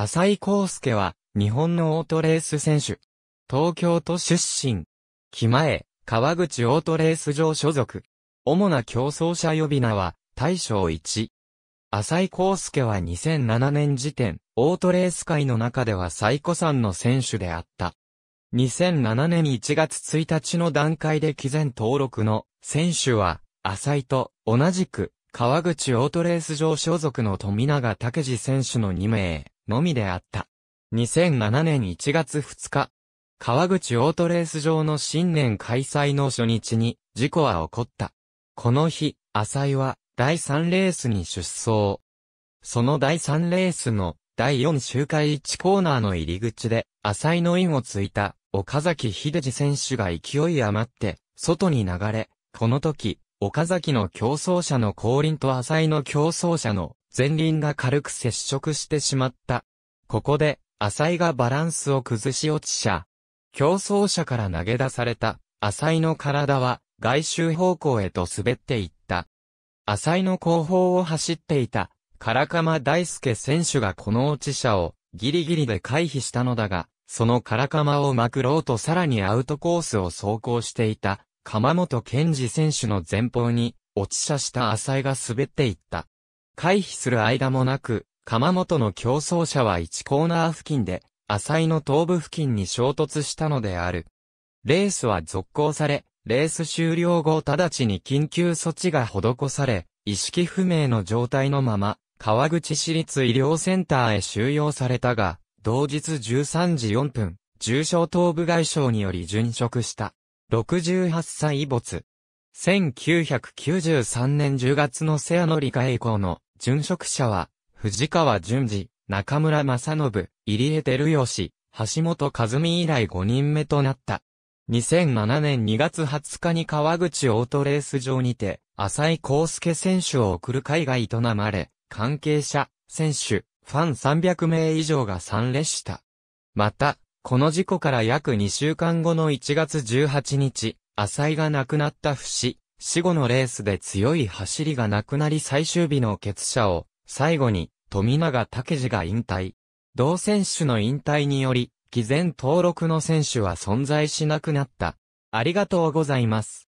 浅井康介は、日本のオートレース選手。東京都出身。木前、川口オートレース場所属。主な競争者呼び名は、大将1。浅井康介は2007年時点、オートレース界の中では最古参の選手であった。2007年1月1日の段階で毅然登録の選手は、浅井と同じく、川口オートレース場所属の富永武史選手の2名。のみであった。2007年1月2日、川口オートレース場の新年開催の初日に事故は起こった。この日、浅井は第3レースに出走。その第3レースの第4周回1コーナーの入り口で浅井のインをついた岡崎秀治選手が勢い余って外に流れ、この時、岡崎の競争者の降臨と浅井の競争者の前輪が軽く接触してしまった。ここで、浅井がバランスを崩し落ち者競争車から投げ出された、浅井の体は、外周方向へと滑っていった。浅井の後方を走っていた、唐鎌大輔選手がこの落ち車を、ギリギリで回避したのだが、その唐鎌をまくろうとさらにアウトコースを走行していた、鎌本健二選手の前方に、落ち車した浅井が滑っていった。回避する間もなく、鎌本の競争者は1コーナー付近で、浅井の頭部付近に衝突したのである。レースは続行され、レース終了後直ちに緊急措置が施され、意識不明の状態のまま、川口市立医療センターへ収容されたが、同日13時4分、重症頭部外傷により殉職した。68歳没。1993年10月の瀬谷の理科栄光の殉職者は、藤川淳二、中村正信、入江照義、橋本和美以来5人目となった。2007年2月20日に川口オートレース場にて、浅井康介選手を送る海外となまれ、関係者、選手、ファン300名以上が参列した。また、この事故から約2週間後の1月18日、浅井が亡くなった不死、死後のレースで強い走りがなくなり最終日の欠者を、最後に、富永武次が引退。同選手の引退により、偽善登録の選手は存在しなくなった。ありがとうございます。